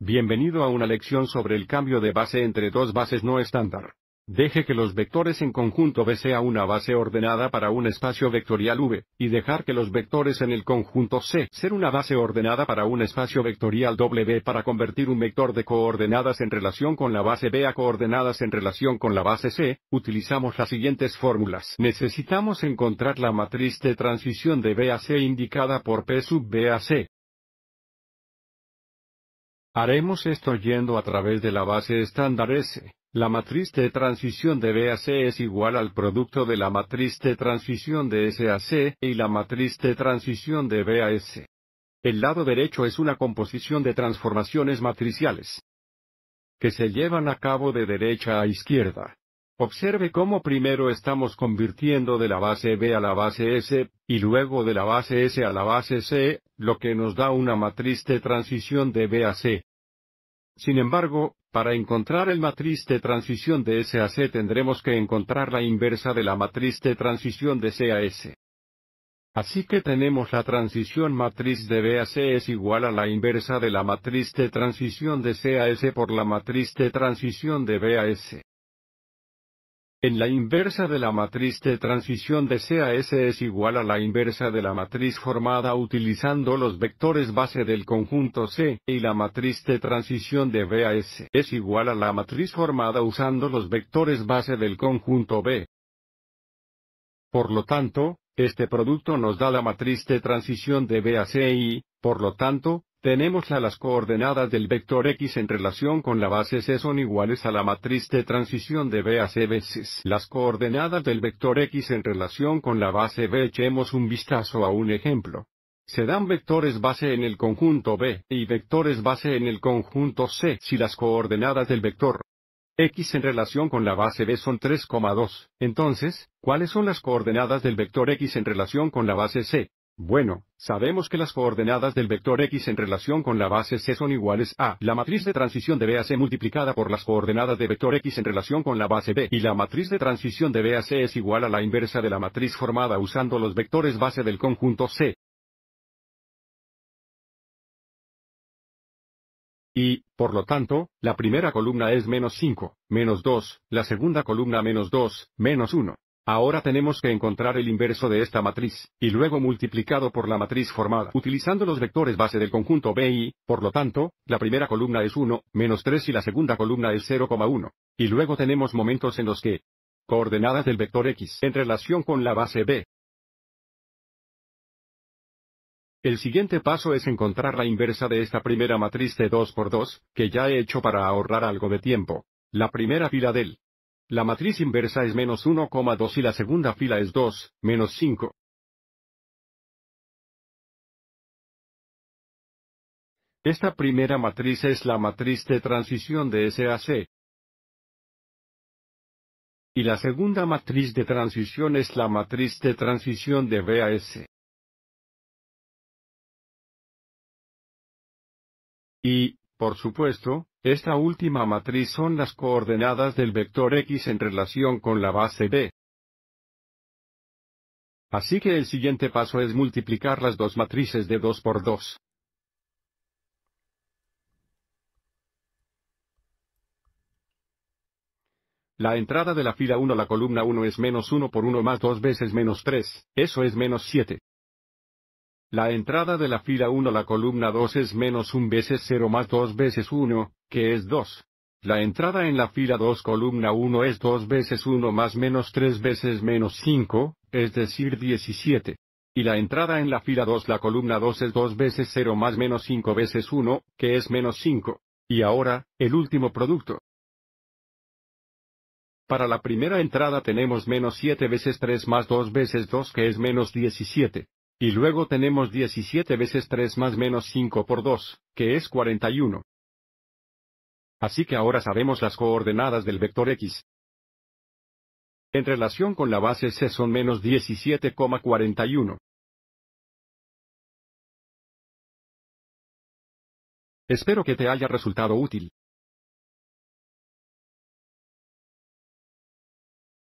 Bienvenido a una lección sobre el cambio de base entre dos bases no estándar. Deje que los vectores en conjunto B sea una base ordenada para un espacio vectorial V, y dejar que los vectores en el conjunto C ser una base ordenada para un espacio vectorial W para convertir un vector de coordenadas en relación con la base B a coordenadas en relación con la base C, utilizamos las siguientes fórmulas. Necesitamos encontrar la matriz de transición de B a C indicada por P sub B a C. Haremos esto yendo a través de la base estándar S. La matriz de transición de B a C es igual al producto de la matriz de transición de S a C y la matriz de transición de B a S. El lado derecho es una composición de transformaciones matriciales que se llevan a cabo de derecha a izquierda. Observe cómo primero estamos convirtiendo de la base B a la base S, y luego de la base S a la base C, lo que nos da una matriz de transición de B a C. Sin embargo, para encontrar el matriz de transición de S a C tendremos que encontrar la inversa de la matriz de transición de C a S. Así que tenemos la transición matriz de B a C es igual a la inversa de la matriz de transición de C a S por la matriz de transición de B a S. En la inversa de la matriz de transición de S es igual a la inversa de la matriz formada utilizando los vectores base del conjunto C, y la matriz de transición de B a S es igual a la matriz formada usando los vectores base del conjunto B. Por lo tanto, este producto nos da la matriz de transición de B a C y, por lo tanto, tenemos a las coordenadas del vector x en relación con la base c son iguales a la matriz de transición de B a C veces las coordenadas del vector x en relación con la base B. Echemos un vistazo a un ejemplo. Se dan vectores base en el conjunto B y vectores base en el conjunto C si las coordenadas del vector x en relación con la base b son 3,2. Entonces, ¿cuáles son las coordenadas del vector x en relación con la base c? Bueno, sabemos que las coordenadas del vector x en relación con la base c son iguales a la matriz de transición de B a C multiplicada por las coordenadas de vector x en relación con la base b y la matriz de transición de B a C es igual a la inversa de la matriz formada usando los vectores base del conjunto C. Y, por lo tanto, la primera columna es menos 5, menos 2, la segunda columna menos 2, menos 1. Ahora tenemos que encontrar el inverso de esta matriz, y luego multiplicado por la matriz formada utilizando los vectores base del conjunto B y, por lo tanto, la primera columna es 1, menos 3 y la segunda columna es 0,1. Y luego tenemos momentos en los que coordenadas del vector X en relación con la base B El siguiente paso es encontrar la inversa de esta primera matriz de 2 por 2, que ya he hecho para ahorrar algo de tiempo. La primera fila del. La matriz inversa es menos 1,2 y la segunda fila es 2, menos 5. Esta primera matriz es la matriz de transición de S a C. Y la segunda matriz de transición es la matriz de transición de a S. Y, por supuesto, esta última matriz son las coordenadas del vector x en relación con la base b. Así que el siguiente paso es multiplicar las dos matrices de 2 por 2. La entrada de la fila 1 a la columna 1 es menos 1 por 1 más 2 veces menos 3, eso es menos 7. La entrada de la fila 1 la columna 2 es menos 1 veces 0 más 2 veces 1, que es 2. La entrada en la fila 2 columna 1 es 2 veces 1 más menos 3 veces menos 5, es decir 17. Y la entrada en la fila 2 la columna 2 es 2 veces 0 más menos 5 veces 1, que es menos 5. Y ahora, el último producto. Para la primera entrada tenemos menos 7 veces 3 más 2 veces 2 que es menos 17. Y luego tenemos 17 veces 3 más menos 5 por 2, que es 41. Así que ahora sabemos las coordenadas del vector x. En relación con la base C son menos 17,41. Espero que te haya resultado útil.